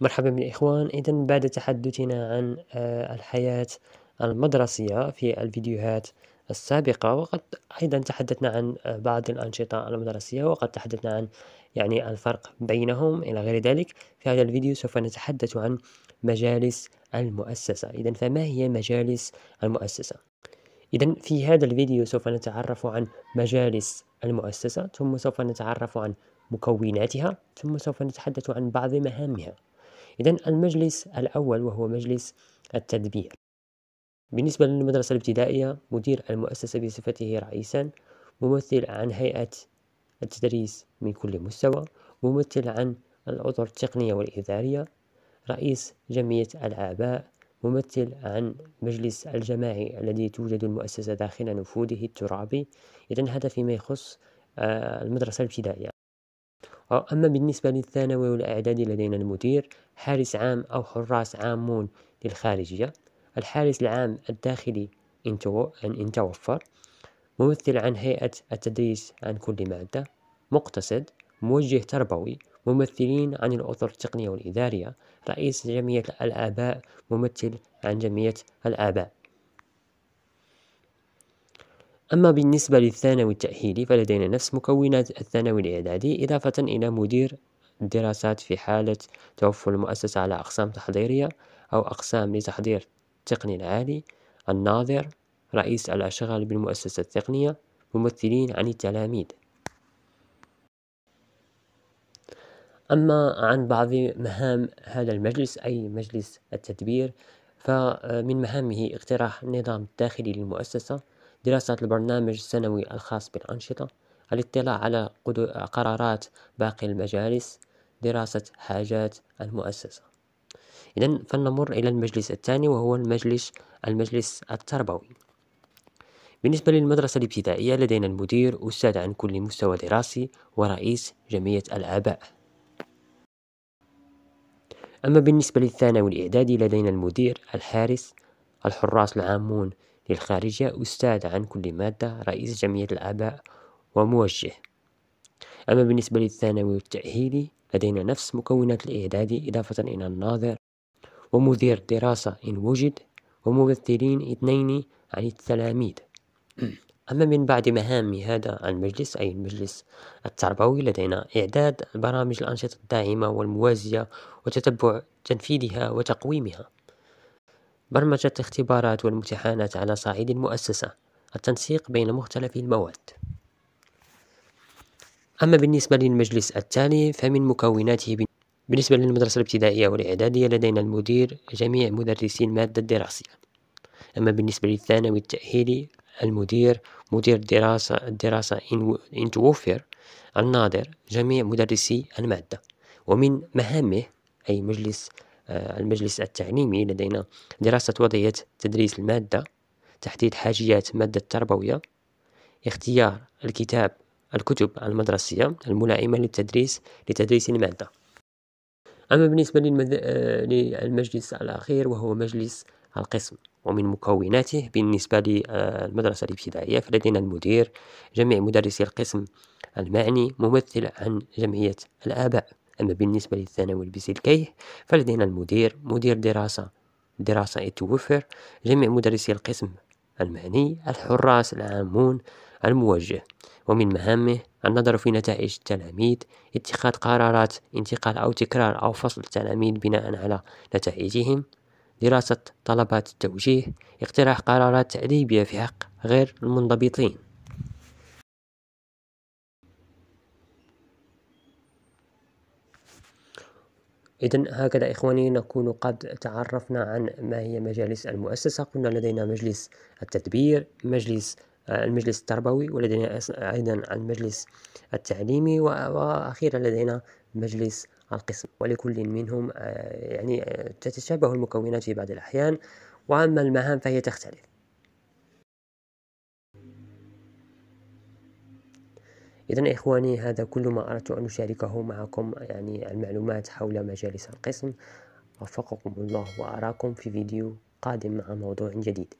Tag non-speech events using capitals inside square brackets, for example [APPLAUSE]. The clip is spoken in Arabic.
مرحبا يا إخوان إذا بعد تحدثنا عن آه، الحياة المدرسية في الفيديوهات السابقة وقد أيضا تحدثنا عن آه، بعض الأنشطة المدرسية وقد تحدثنا عن يعني الفرق بينهم إلى غير ذلك في هذا الفيديو سوف نتحدث عن مجالس المؤسسة إذا فما هي مجالس المؤسسة؟ إذا في هذا الفيديو سوف نتعرف عن مجالس المؤسسة ثم سوف نتعرف عن مكوناتها ثم سوف نتحدث عن بعض مهامها إذا المجلس الأول وهو مجلس التدبير بالنسبة للمدرسة الابتدائية مدير المؤسسة بصفته رئيسا ممثل عن هيئة التدريس من كل مستوى ممثل عن الأطر التقنية والإدارية رئيس جمعية الآباء ممثل عن مجلس الجماعي الذي توجد المؤسسة داخل نفوذه الترابي إذا هذا فيما يخص آه، المدرسة الابتدائية آه، أما بالنسبة للثانوي والإعدادي لدينا المدير حارس عام أو حراس عامون للخارجية الحارس العام الداخلي إن توفر ممثل عن هيئة التدريس عن كل مادة مقتصد موجه تربوي ممثلين عن الأطر التقنية والإدارية رئيس جمعية الآباء ممثل عن جمعية الآباء أما بالنسبة للثانوي التأهيلي فلدينا نفس مكونات الثانوي الإعدادي إضافة إلى مدير الدراسات في حالة توفر المؤسسة على أقسام تحضيرية أو أقسام لتحضير التقني العالي الناظر رئيس الأشغال بالمؤسسة التقنية ممثلين عن التلاميذ أما عن بعض مهام هذا المجلس أي مجلس التدبير فمن مهامه اقتراح النظام الداخلي للمؤسسة دراسة البرنامج السنوي الخاص بالأنشطة الاطلاع على قرارات باقي المجالس دراسة حاجات المؤسسة إذا فلنمر إلى المجلس الثاني وهو المجلس المجلس التربوي بالنسبة للمدرسة الابتدائية لدينا المدير أستاذ عن كل مستوى دراسي ورئيس جمعية الآباء أما بالنسبة للثانوي الإعدادي لدينا المدير الحارس الحراس العامون للخارجية أستاذ عن كل مادة رئيس جمعية الآباء وموجه أما بالنسبة للثانوي والتأهيلي لدينا نفس مكونات الإعدادي إضافة إلى الناظر ومدير دراسة إن وجد وممثلين اثنين عن التلاميذ [CLEARS THROAT] أما من بعد مهام هذا المجلس أي المجلس التربوي لدينا إعداد برامج الأنشطة الداعمة والموازية وتتبع تنفيذها وتقويمها برمجة الاختبارات والامتحانات على صعيد المؤسسة التنسيق بين مختلف المواد أما بالنسبة للمجلس التالي فمن مكوناته بالنسبة للمدرسة الابتدائية والإعدادية لدينا المدير جميع مدرسي المادة الدراسية أما بالنسبة للثانوي التأهيلي المدير مدير الدراسة الدراسة إن توفر الناظر جميع مدرسي المادة ومن مهامه أي مجلس آه، المجلس التعليمي لدينا دراسة وضعية تدريس المادة تحديد حاجيات مادة التربوية اختيار الكتاب الكتب المدرسية الملائمة للتدريس لتدريس المادة أما بالنسبة للمد... آه، للمجلس الأخير وهو مجلس القسم ومن مكوناته بالنسبة للمدرسة الابتدائية فلدينا المدير جميع مدرسي القسم المعني ممثل عن جمعية الآباء أما بالنسبة للثانوي البسلكيه فلدينا المدير مدير دراسة دراسة يتوفر جميع مدرسي القسم المهني الحراس العامون الموجه ومن مهامه النظر في نتائج التلاميذ اتخاذ قرارات انتقال أو تكرار أو فصل التلاميذ بناء على نتائجهم دراسة طلبات التوجيه اقتراح قرارات تأديبية في حق غير المنضبطين إذا هكذا إخواني نكون قد تعرفنا عن ما هي مجالس المؤسسة قلنا لدينا مجلس التدبير مجلس آه، المجلس التربوي ولدينا أيضا المجلس التعليمي وأخيرا لدينا مجلس القسم ولكل منهم آه، يعني آه، تتشابه المكونات في بعض الأحيان وأما المهام فهي تختلف إذا إخواني هذا كل ما أردت أن أشاركه معكم يعني المعلومات حول مجالس القسم وفقكم الله وأراكم في فيديو قادم مع موضوع جديد